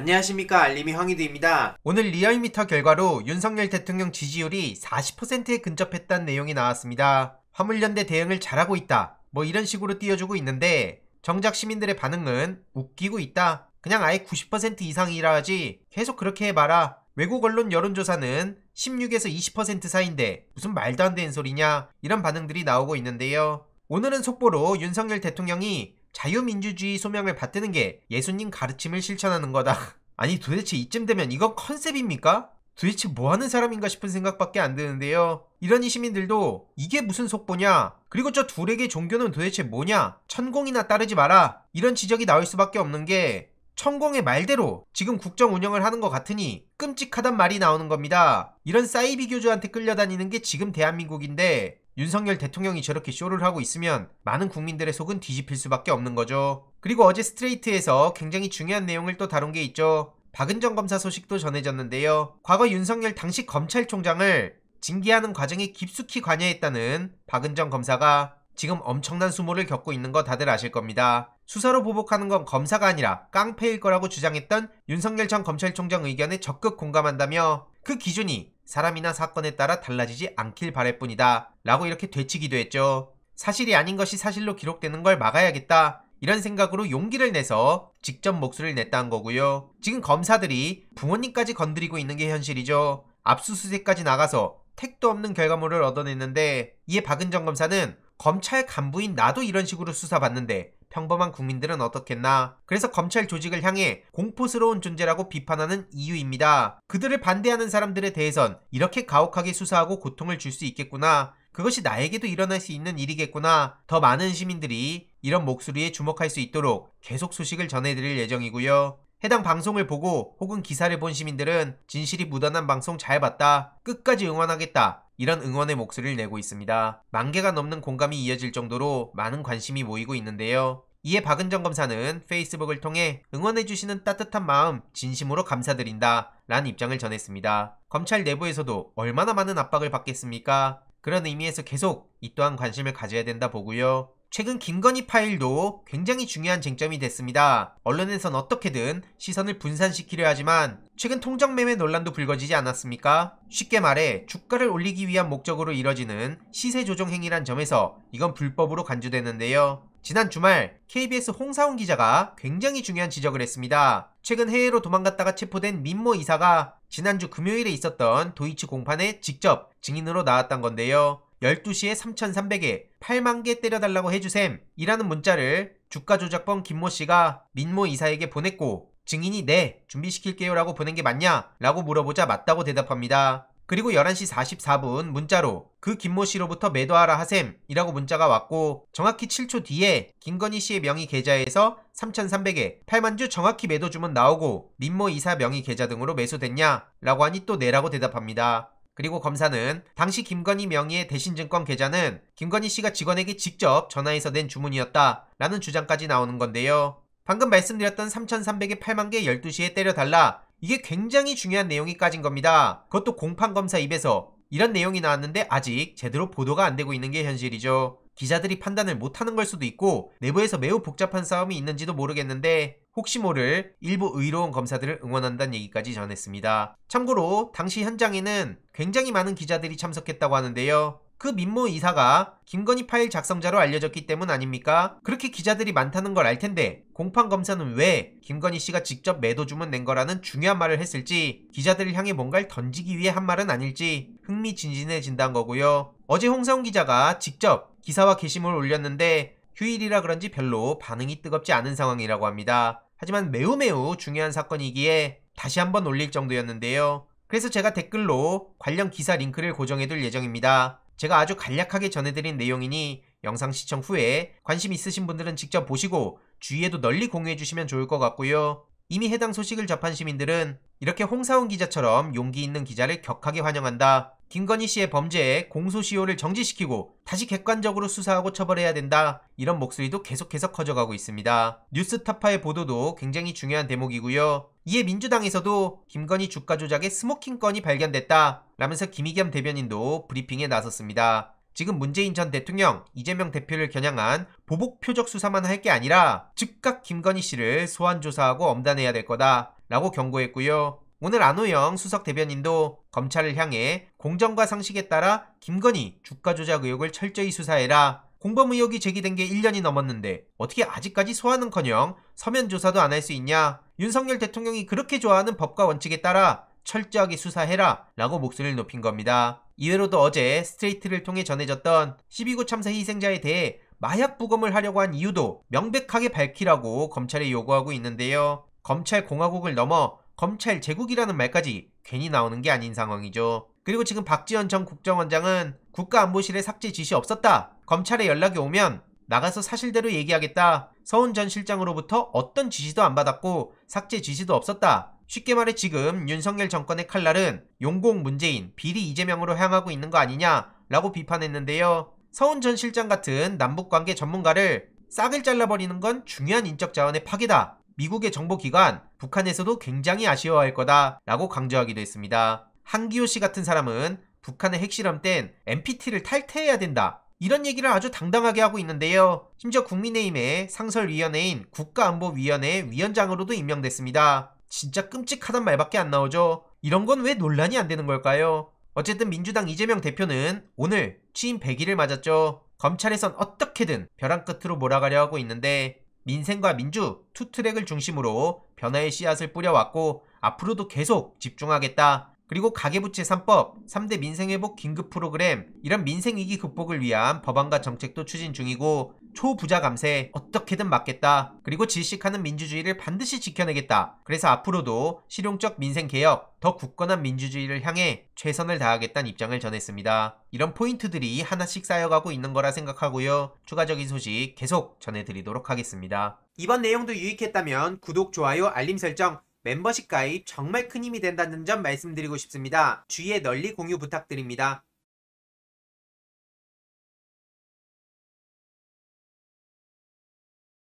안녕하십니까 알림이 황희드입니다. 오늘 리얼미터 결과로 윤석열 대통령 지지율이 40%에 근접했다는 내용이 나왔습니다. 화물연대 대응을 잘하고 있다 뭐 이런 식으로 띄워주고 있는데 정작 시민들의 반응은 웃기고 있다. 그냥 아예 90% 이상이라 하지 계속 그렇게 해봐라 외국 언론 여론조사는 16에서 20% 사이인데 무슨 말도 안 되는 소리냐 이런 반응들이 나오고 있는데요. 오늘은 속보로 윤석열 대통령이 자유민주주의 소명을 받드는 게 예수님 가르침을 실천하는 거다. 아니 도대체 이쯤 되면 이건 컨셉입니까? 도대체 뭐 하는 사람인가 싶은 생각밖에 안 드는데요. 이러니 시민들도 이게 무슨 속보냐? 그리고 저 둘에게 종교는 도대체 뭐냐? 천공이나 따르지 마라. 이런 지적이 나올 수밖에 없는 게 천공의 말대로 지금 국정 운영을 하는 것 같으니 끔찍하단 말이 나오는 겁니다. 이런 사이비 교주한테 끌려다니는 게 지금 대한민국인데 윤석열 대통령이 저렇게 쇼를 하고 있으면 많은 국민들의 속은 뒤집힐 수밖에 없는 거죠. 그리고 어제 스트레이트에서 굉장히 중요한 내용을 또 다룬 게 있죠. 박은정 검사 소식도 전해졌는데요. 과거 윤석열 당시 검찰총장을 징계하는 과정에 깊숙이 관여했다는 박은정 검사가 지금 엄청난 수모를 겪고 있는 거 다들 아실 겁니다. 수사로 보복하는 건 검사가 아니라 깡패일 거라고 주장했던 윤석열 전 검찰총장 의견에 적극 공감한다며 그 기준이 사람이나 사건에 따라 달라지지 않길 바랄 뿐이다 라고 이렇게 되치기도 했죠. 사실이 아닌 것이 사실로 기록되는 걸 막아야겠다 이런 생각으로 용기를 내서 직접 목소리를 냈다는 거고요. 지금 검사들이 부모님까지 건드리고 있는 게 현실이죠. 압수수색까지 나가서 택도 없는 결과물을 얻어냈는데 이에 박은정 검사는 검찰 간부인 나도 이런 식으로 수사받는데 평범한 국민들은 어떻겠나. 그래서 검찰 조직을 향해 공포스러운 존재라고 비판하는 이유입니다. 그들을 반대하는 사람들에 대해선 이렇게 가혹하게 수사하고 고통을 줄 수 있겠구나. 그것이 나에게도 일어날 수 있는 일이겠구나. 더 많은 시민들이 이런 목소리에 주목할 수 있도록 계속 소식을 전해드릴 예정이고요. 해당 방송을 보고 혹은 기사를 본 시민들은 진실이 묻어난 방송 잘 봤다. 끝까지 응원하겠다. 이런 응원의 목소리를 내고 있습니다. 만 개가 넘는 공감이 이어질 정도로 많은 관심이 모이고 있는데요. 이에 박은정 검사는 페이스북을 통해 응원해주시는 따뜻한 마음 진심으로 감사드린다 라는 입장을 전했습니다. 검찰 내부에서도 얼마나 많은 압박을 받겠습니까? 그런 의미에서 계속 이 또한 관심을 가져야 된다 보고요. 최근 김건희 파일도 굉장히 중요한 쟁점이 됐습니다. 언론에선 어떻게든 시선을 분산시키려 하지만 최근 통정매매 논란도 불거지지 않았습니까? 쉽게 말해 주가를 올리기 위한 목적으로 이뤄지는 시세 조정 행위란 점에서 이건 불법으로 간주됐는데요 지난 주말 KBS 홍사훈 기자가 굉장히 중요한 지적을 했습니다. 최근 해외로 도망갔다가 체포된 민모 이사가 지난주 금요일에 있었던 도이치 공판에 직접 증인으로 나왔던 건데요. 12시에 3,300에 8만 개 때려달라고 해주셈 이라는 문자를 주가 조작범 김모 씨가 민모 이사에게 보냈고 증인이 네 준비시킬게요 라고 보낸 게 맞냐 라고 물어보자 맞다고 대답합니다. 그리고 11시 44분 문자로 그 김모 씨로부터 매도하라 하셈 이라고 문자가 왔고 정확히 7초 뒤에 김건희 씨의 명의 계좌에서 3,300에 8만주 정확히 매도 주문 나오고 민모 이사 명의 계좌 등으로 매수됐냐 라고 하니 또 네라고 대답합니다. 그리고 검사는 당시 김건희 명의의 대신증권 계좌는 김건희 씨가 직원에게 직접 전화해서 낸 주문이었다 라는 주장까지 나오는 건데요. 방금 말씀드렸던 3,308만 0에개 12시에 때려달라 이게 굉장히 중요한 내용이 까진 겁니다. 그것도 공판검사 입에서 이런 내용이 나왔는데 아직 제대로 보도가 안 되고 있는 게 현실이죠. 기자들이 판단을 못하는 걸 수도 있고 내부에서 매우 복잡한 싸움이 있는지도 모르겠는데 혹시 모를 일부 의로운 검사들을 응원한다는 얘기까지 전했습니다. 참고로 당시 현장에는 굉장히 많은 기자들이 참석했다고 하는데요. 그 민모 이사가 김건희 파일 작성자로 알려졌기 때문 아닙니까? 그렇게 기자들이 많다는 걸 알 텐데 공판 검사는 왜 김건희 씨가 직접 매도 주문 낸 거라는 중요한 말을 했을지 기자들을 향해 뭔가를 던지기 위해 한 말은 아닐지 흥미진진해진다는 거고요. 어제 홍성 기자가 직접 기사와 게시물을 올렸는데 휴일이라 그런지 별로 반응이 뜨겁지 않은 상황이라고 합니다. 하지만 매우 매우 중요한 사건이기에 다시 한번 올릴 정도였는데요. 그래서 제가 댓글로 관련 기사 링크를 고정해둘 예정입니다. 제가 아주 간략하게 전해드린 내용이니 영상 시청 후에 관심 있으신 분들은 직접 보시고 주위에도 널리 공유해주시면 좋을 것 같고요. 이미 해당 소식을 접한 시민들은 이렇게 홍사훈 기자처럼 용기 있는 기자를 격하게 환영한다. 김건희 씨의 범죄에 공소시효를 정지시키고 다시 객관적으로 수사하고 처벌해야 된다. 이런 목소리도 계속해서 커져가고 있습니다. 뉴스타파의 보도도 굉장히 중요한 대목이고요. 이에 민주당에서도 김건희 주가 조작의 스모킹 건이 발견됐다. 라면서 김희겸 대변인도 브리핑에 나섰습니다. 지금 문재인 전 대통령, 이재명 대표를 겨냥한 보복 표적 수사만 할 게 아니라 즉각 김건희 씨를 소환 조사하고 엄단해야 될 거다라고 경고했고요. 오늘 안호영 수석 대변인도 검찰을 향해 공정과 상식에 따라 김건희 주가 조작 의혹을 철저히 수사해라. 공범 의혹이 제기된 게 1년이 넘었는데 어떻게 아직까지 소환은커녕 서면 조사도 안 할 수 있냐? 윤석열 대통령이 그렇게 좋아하는 법과 원칙에 따라 철저하게 수사해라 라고 목소리를 높인 겁니다. 이외로도 어제 스트레이트를 통해 전해졌던 12구 참사 희생자에 대해 마약 부검을 하려고 한 이유도 명백하게 밝히라고 검찰에 요구하고 있는데요. 검찰 공화국을 넘어 검찰 제국이라는 말까지 괜히 나오는 게 아닌 상황이죠. 그리고 지금 박지원 전 국정원장은 국가안보실에 삭제 지시 없었다. 검찰에 연락이 오면 나가서 사실대로 얘기하겠다. 서훈 전 실장으로부터 어떤 지시도 안 받았고 삭제 지시도 없었다. 쉽게 말해 지금 윤석열 정권의 칼날은 용공 문재인 비리 이재명으로 향하고 있는 거 아니냐라고 비판했는데요. 서훈 전 실장 같은 남북관계 전문가를 싹을 잘라버리는 건 중요한 인적 자원의 파괴다. 미국의 정보기관, 북한에서도 굉장히 아쉬워할 거다. 라고 강조하기도 했습니다. 한기호 씨 같은 사람은 북한의 핵실험 땐 MPT를 탈퇴해야 된다. 이런 얘기를 아주 당당하게 하고 있는데요. 심지어 국민의힘의 상설위원회인 국가안보위원회 위원장으로도 임명됐습니다. 진짜 끔찍하단 말밖에 안 나오죠. 이런 건 왜 논란이 안 되는 걸까요? 어쨌든 민주당 이재명 대표는 오늘 취임 100일을 맞았죠. 검찰에선 어떻게든 벼랑 끝으로 몰아가려 하고 있는데 민생과 민주 투 트랙을 중심으로 변화의 씨앗을 뿌려왔고 앞으로도 계속 집중하겠다. 그리고 가계부채 3법, 3대 민생회복 긴급 프로그램, 이런 민생위기 극복을 위한 법안과 정책도 추진 중이고 초부자 감세 어떻게든 막겠다. 그리고 질식하는 민주주의를 반드시 지켜내겠다. 그래서 앞으로도 실용적 민생 개혁, 더 굳건한 민주주의를 향해 최선을 다하겠다는 입장을 전했습니다. 이런 포인트들이 하나씩 쌓여가고 있는 거라 생각하고요. 추가적인 소식 계속 전해드리도록 하겠습니다. 이번 내용도 유익했다면 구독, 좋아요, 알림 설정, 멤버십 가입 정말 큰 힘이 된다는 점 말씀드리고 싶습니다. 주위에 널리 공유 부탁드립니다.